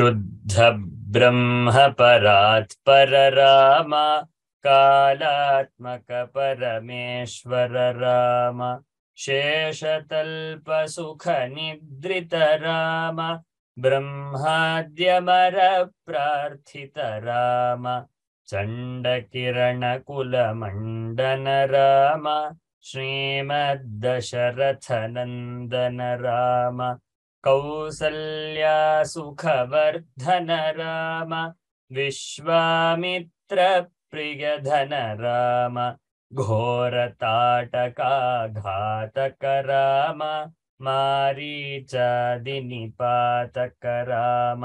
ब्रह्म परात् पर राम कालात्मक परमेश्वर राम निद्रित राम ब्रह्माद्यमरप्रार्थित राम चण्डकिरणकुलमण्डन राम श्रीमद्दशरथनन्दन राम कौसल्यासुखवर्धन राम विश्वामित्रप्रियधन राम घोरताटकाघातक राम मारीचादिनिपातक राम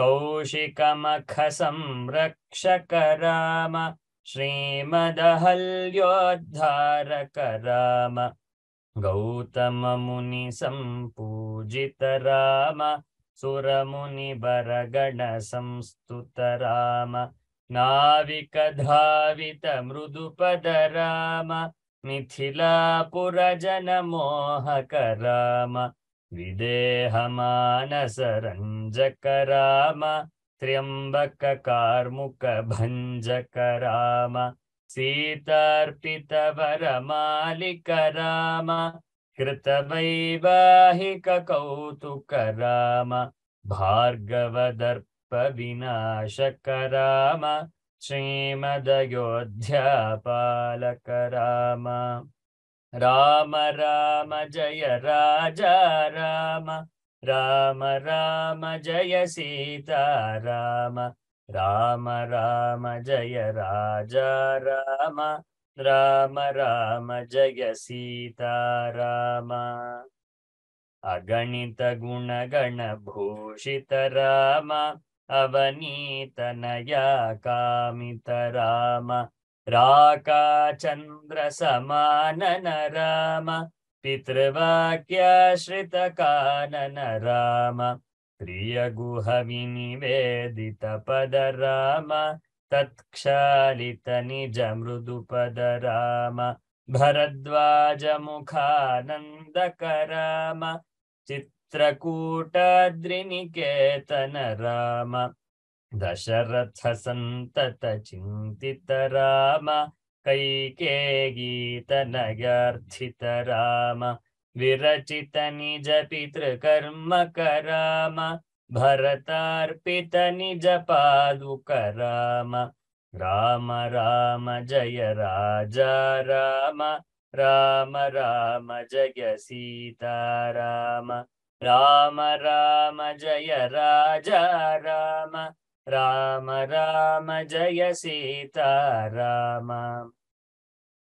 कौशिकमखसंरक्षक राम श्रीमदहल्योद्धारक राम गौतम मुनि मुनि संपूजित राम सुर बरगण संस्तुत गौतममुनिसम्पूजितराम सुरमुनिबरगणसंस्तुतराम नाविकधावितमृदुपदराम मिथिलापुरजनमोहकराम भंजक राम सीतार्पितवरमालिकराम कृतवैवाहिककौतुकराम भार्गवदर्पविनाशकराम श्रीमदयोध्यापालकराम राम राम जय राजा राम राम राम जय सीता राम राम राम जय राजा राम राम राम जय सीता राम अगणित गुणगणभूषित राम अवनीतनया कामित राम राकाचन्द्रसमानन राम पितृवाक्याश्रितकानन राम प्रियगुहविनिवेदितपदराम तत्क्षालितनिजमृदुपद राम भरद्वाजमुखानन्दकराम चित्रकूटद्रिनिकेतन राम दशरथसन्ततचिन्तितराम कैकेगीतनगर्थित राम विरचित निज पितृकर्म कराम भरतार्पित निज पादुक राम राम राम जय राजा राम राम राम जय सीता राम राम राम जय राजा राम राम राम जय सीता राम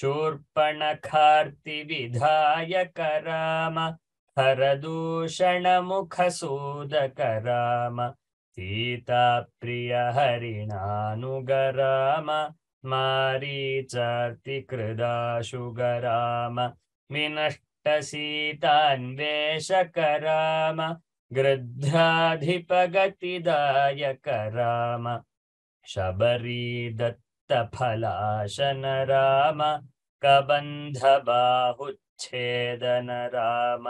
शूर्पणखार्तिविधायक राम हरदूषणमुखसूदक राम सीताप्रिय हरिणानुगराम मारीचार्तिकृदाशुगराम विनष्टसीतान्वेषक राम गृध्राधिपगतिदायक राम शबरीदत्त सफलाशन राम कबन्धबाहुच्छेदन राम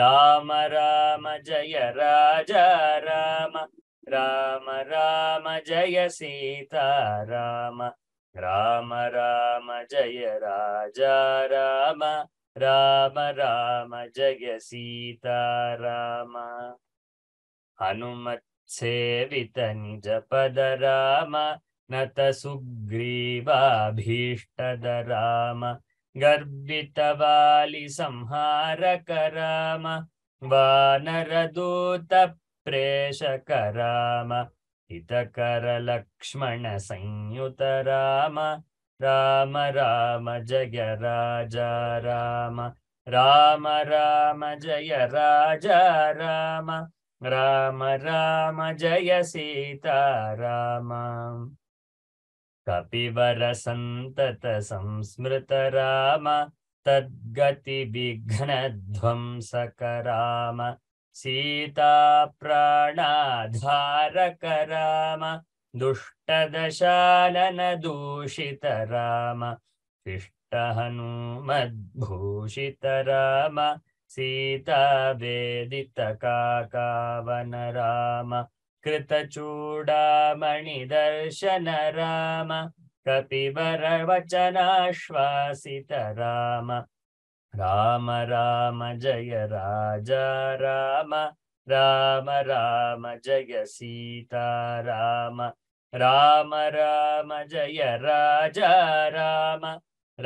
राम राम जय राज राम राम राम जय सीता राम राम राम जय राज राम राम राम जय सीता राम निजपद राम नत सुग्रीवाभीष्टदराम गर्भितवालिसंहारकराम वानरदूतप्रेषकराम हितकरलक्ष्मणसंयुतराम राम राम जय राजा राम राम राम जय राजा राम राम राम जय सीता राम कपिवरसन्ततसंस्मृतराम तद्गतिविघ्नध्वंसकराम सीताप्राणाधारकराम प्राणाधारक राम सीतावेदितकाकावनराम राम कृतचूडामणिदर्शन राम कपिवरवचनाश्वासित राम राम राम जय राजा राम राम राम जय सीता राम राम राम जय राजा राम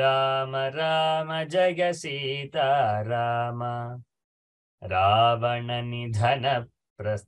राम राम जय सीता राम रावणनिधनप्रस्थ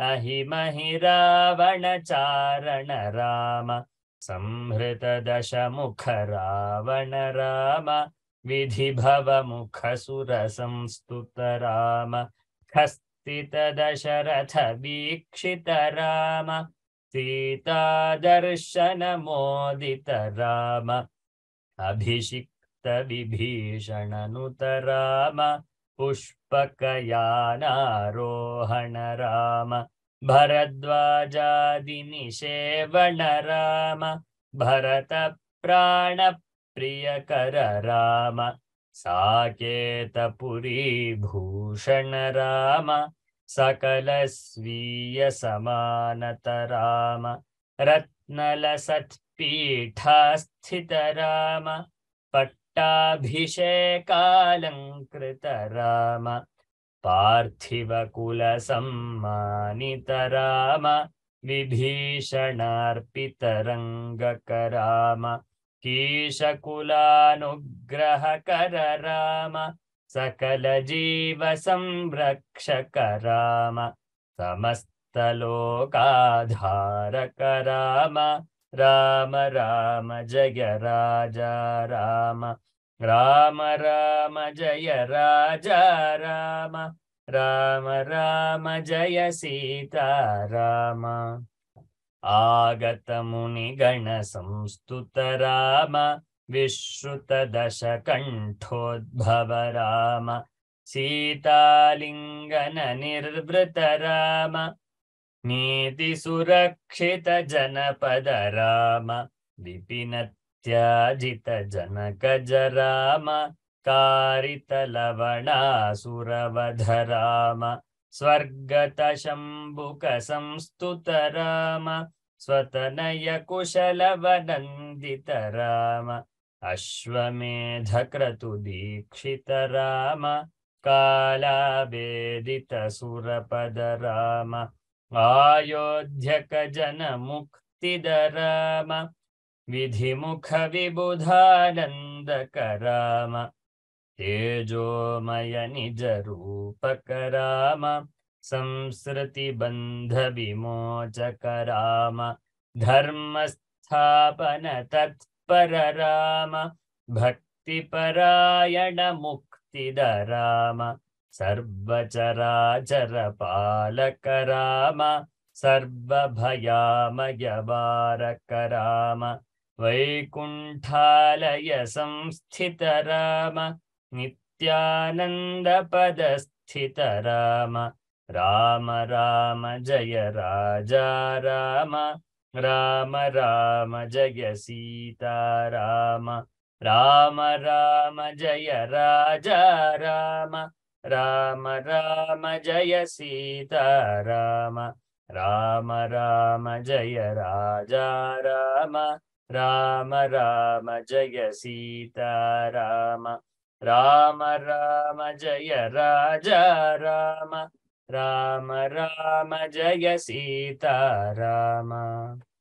अहिमहि रावण चारण राम संहृत रावण राम विधिभवमुखसुरसंस्तुत सुरसंस्तुत राम हस्तितदश वीक्षित राम सीतादर्शनमोदित मोदित राम अभिषिक्त विभीषणनुत राम पुष्पकयानारोहण राम भरद्वाजादिनिषेवण राम भरतप्राणप्रियकर राम भूषण राम सकलस्वीय सकलस्वीयसमानत राम रत्नलसत्पीठास्थित राम पट् पट्टाभिषेकालङ्कृतराम पार्थिवकुलसम्मानितराम विभीषणार्पितरङ्गकराम कीशकुलानुग्रहकरराम सकलजीवसंरक्षकराम समस्तलोकाधारकराम राम राम जय राजा राम राम राम जय राजा राम राम राम जय सीता राम आगतमुनिगणसंस्तुत राम विश्रुतदशकण्ठोद्भव राम सीतालिङ्गननिर्वृत राम नीतिसुरक्षितजनपद राम विपिन त्याजितजनकज राम कारितलवणासुरवधराम स्वर्गतशम्बुकसंस्तुतराम स्वतनयकुशलवनन्दितराम अश्वमेध क्रतुदीक्षित राम कालावेदित सुरपद राम आयोध्यक जन विधि मुख आयोध्यकजनमुक्तिद राम विधिमुखविबुधानन्दक बंध विमोच राम संसृतिबन्धविमोचक राम धर्मस्थापनतत्पर राम भक्तिपरायणमुक्तिद राम सर्वचराचरपालकराम सर्वभयामयवारकराम वैकुण्ठालय राम वैकुण्ठालयसंस्थित राम नित्यानन्दपदस्थित राम राम राम जय राजा राम राम जय सीता राम राम राम जय राम राम राम जय सीता राम राम राम जय राजा राम राम राम जय सीता राम राम राम जय राजा राम राम राम जय सीता राम